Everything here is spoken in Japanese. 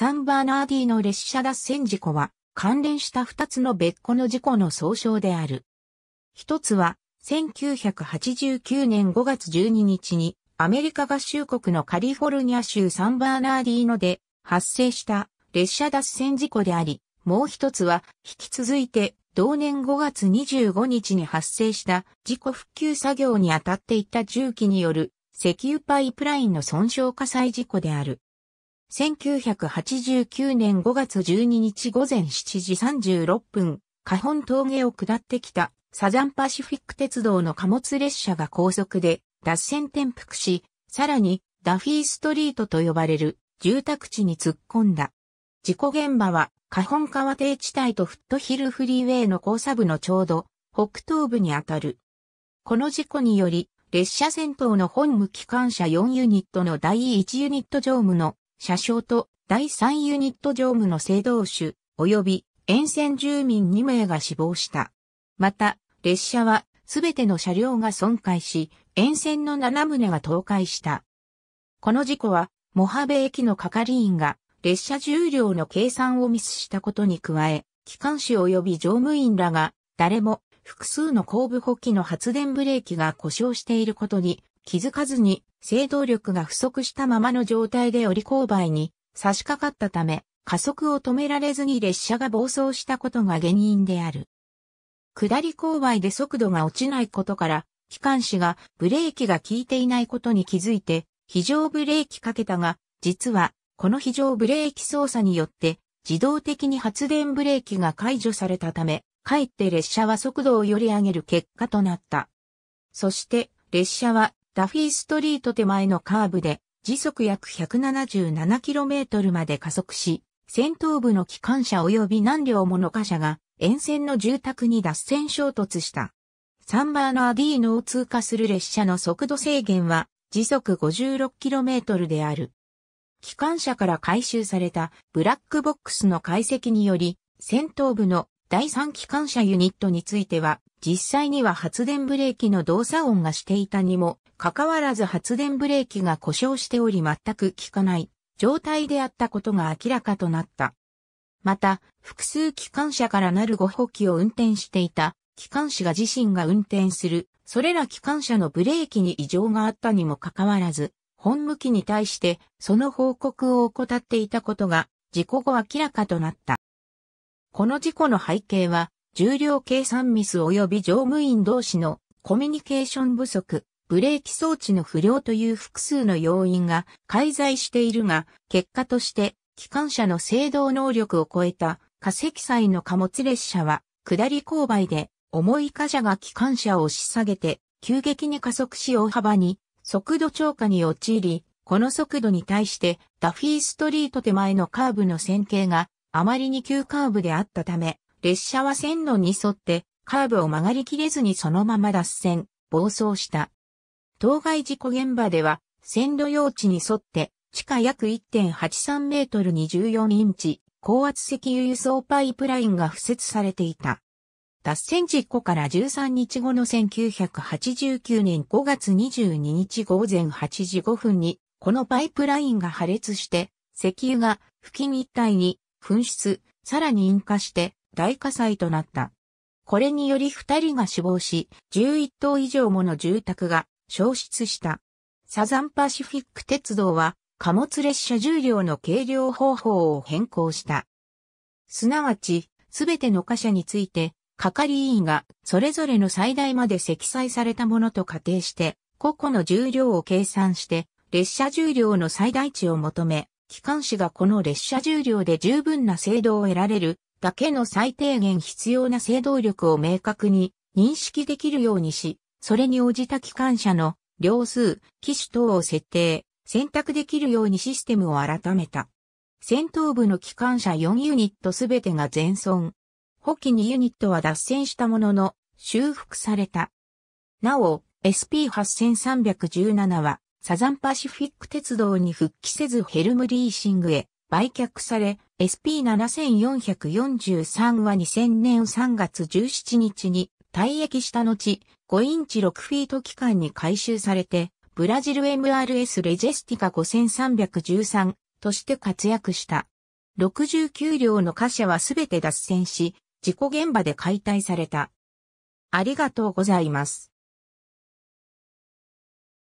サンバーナーディの列車脱線事故は、関連した2つの別個の事故の総称である。一つは、1989年5月12日に、アメリカ合衆国のカリフォルニア州サンバーナーディので発生した列車脱線事故であり、もう一つは、引き続いて、同年5月25日に発生した事故復旧作業に当たっていた重機による石油パイプラインの損傷火災事故である。1989年5月12日午前7時36分、花本峠を下ってきたサザンパシフィック鉄道の貨物列車が高速で脱線転覆し、さらにダフィーストリートと呼ばれる住宅地に突っ込んだ。事故現場は、花本川堤地帯とフットヒルフリーウェイの交差部のちょうど北東部にあたる。この事故により、列車先頭の本無機関車4ユニットの第1ユニット乗務の車掌と第3ユニット乗務の制動手、及び沿線住民2名が死亡した。また、列車はすべての車両が損壊し、沿線の7棟が倒壊した。この事故は、モハベ駅の係員が列車重量の計算をミスしたことに加え、機関士及び乗務員らが誰も複数の後部補機の発電ブレーキが故障していることに気づかずに制動力が不足したままの状態で折り勾配に差し掛かったため、加速を止められずに列車が暴走したことが原因である。下り勾配で速度が落ちないことから、機関士がブレーキが効いていないことに気づいて、非常ブレーキかけたが、実は、この非常ブレーキ操作によって、自動的に発電ブレーキが解除されたため、かえって列車は速度をより上げる結果となった。そして、列車はダフィーストリート手前のカーブで時速約 177km まで加速し、先頭部の機関車及び何両もの貨車が沿線の住宅に脱線衝突した。サンバーナーディーノを通過する列車の速度制限は時速 56km である。機関車から回収されたブラックボックスの解析により、先頭部の第3機関車ユニットについては、実際には発電ブレーキの動作音がしていたにも、かかわらず発電ブレーキが故障しており全く効かない状態であったことが明らかとなった。また、複数機関車からなる5補機を運転していた機関士が自身が運転する、それら機関車のブレーキに異常があったにもかかわらず、本向きに対してその報告を怠っていたことが事故後明らかとなった。この事故の背景は、重量計算ミス及び乗務員同士のコミュニケーション不足、ブレーキ装置の不良という複数の要因が介在しているが、結果として機関車の制動能力を超えた化石祭の貨物列車は下り勾配で重い貨車が機関車を押し下げて急激に加速し大幅に速度超過に陥り、この速度に対してダフィーストリート手前のカーブの線形があまりに急カーブであったため、列車は線路に沿ってカーブを曲がりきれずにそのまま脱線、暴走した。当該事故現場では、線路用地に沿って地下約1.83メートルに14インチ、高圧石油輸送パイプラインが付設されていた。脱線事故から13日後の1989年5月22日午前8時5分に、このパイプラインが破裂して、石油が付近一帯に紛失、さらに引火して大火災となった。これにより二人が死亡し、11棟以上もの住宅が消失した。サザンパシフィック鉄道は貨物列車重量の計量方法を変更した。すなわち、すべての貨車について、係員がそれぞれの最大まで積載されたものと仮定して、個々の重量を計算して、列車重量の最大値を求め、機関士がこの列車重量で十分な制動を得られるだけの最低限必要な制動力を明確に認識できるようにし、それに応じた機関車の両数、機種等を設定、選択できるようにシステムを改めた。戦闘部の機関車4ユニットすべてが全損。補機2ユニットは脱線したものの、修復された。なお、SP8317 は、サザンパシフィック鉄道に復帰せずヘルムリーシングへ売却され、SP7443 は2000年3月17日に退役した後、5インチ6フィート期間に回収されて、ブラジル MRS レジェスティカ5313として活躍した。69両の貨車はすべて脱線し、事故現場で解体された。ありがとうございます。